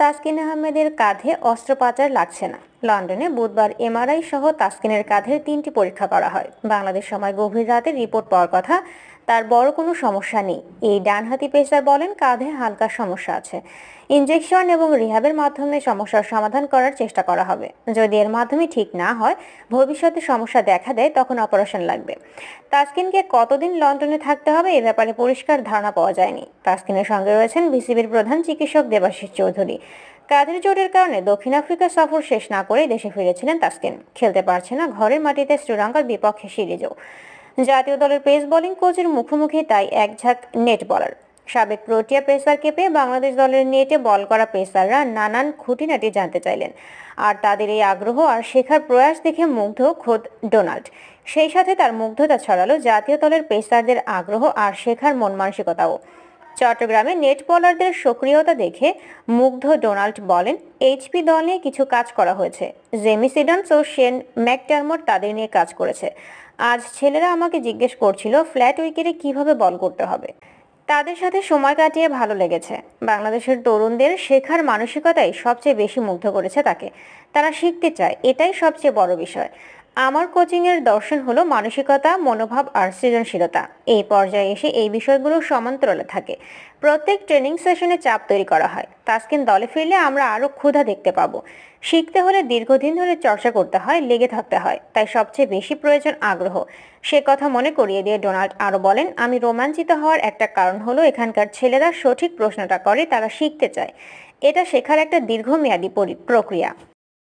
তাসকিন আহমেদের কাঁধে অস্ত্রোপচার লাগছে না লন্ডনে বুধবার এমআরআই সহ তাসকিনের কাঁধের তিনটি পরীক্ষা করা হয় বাংলাদেশ সময় গভীর রাতে রিপোর্ট পাওয়ার কথা তার বড় কোনো সমস্যা নেই এই ডানহাতি পেসার বলেন কাঁধে হালকা সমস্যা আছে ইনজেকশন এবং রিহাবের মাধ্যমে সমস্যার সমাধান করার চেষ্টা করা হবে যদি এর মাধ্যমে ঠিক না হয় ভবিষ্যতে সমস্যা দেখা দেয় তখন অপারেশন লাগবে তাসকিনকে কতদিন লন্ডনে থাকতে হবে এ ব্যাপারে পরিষ্কার ধারণা পাওয়া যায়নি তাসকিনের সঙ্গে রয়েছেন বিসিবির প্রধান চিকিৎসক দেবাশিস চৌধুরী কাঁধের জোটের কারণে দক্ষিণ আফ্রিকা সফর শেষ না করে দেশে ফিরেছিলেন তাসকিন খেলতে পারছে না ঘরের মাটিতে শ্রীলঙ্কার বিপক্ষে সিরিজও জাতীয় দলের পেস বোলিং কোচের মুখোমুখি তাই একঝাঁক নেট বলার সাবেক প্রোটিয়া পেসার কেঁপে বাংলাদেশ দলের নেটে বল করা পেসাররা নানান খুঁটিনাটি জানতে চাইলেন আর তাদের এই আগ্রহ আর শেখার প্রয়াস দেখে মুগ্ধ খোদ ডোনাল্ড সেই সাথে তার মুগ্ধতা ছড়ালো জাতীয় দলের পেসারদের আগ্রহ আর শেখার মন মানসিকতাও চট্টগ্রামে নেট বলারদের সক্রিয়তা দেখে মুগ্ধ ডোনাল্ড বলেন এইচপি দলে কিছু কাজ করা হয়েছে জেমি সিডান্স ও শেন ম্যাকডারমট তাদের নিয়ে কাজ করেছে আজ ছেলেরা আমাকে জিজ্ঞেস করছিল ফ্ল্যাট উইকেটে কিভাবে বল করতে হবে তাদের সাথে সময় কাটিয়ে ভালো লেগেছে বাংলাদেশের তরুণদের শেখার মানসিকতাই সবচেয়ে বেশি মুগ্ধ করেছে তাকে তারা শিখতে চায় এটাই সবচেয়ে বড় বিষয় আমার কোচিংয়ের দর্শন হলো মানসিকতা মনোভাব আর সৃজনশীলতা এই পর্যায়ে এসে এই বিষয়গুলো সমান্তরালে থাকে প্রত্যেক ট্রেনিং সেশনে চাপ তৈরি করা হয় তাস্কিন দলে ফিরলে আমরা আরও ক্ষুধা দেখতে পাবো শিখতে হলে দীর্ঘদিন ধরে চর্চা করতে হয় লেগে থাকতে হয় তাই সবচেয়ে বেশি প্রয়োজন আগ্রহ সে কথা মনে করিয়ে দিয়ে ডোনাল্ড আরও বলেন আমি রোমাঞ্চিত হওয়ার একটা কারণ হলো এখানকার ছেলেরা সঠিক প্রশ্নটা করে তারা শিখতে চায় এটা শেখার একটা দীর্ঘমেয়াদী প্রক্রিয়া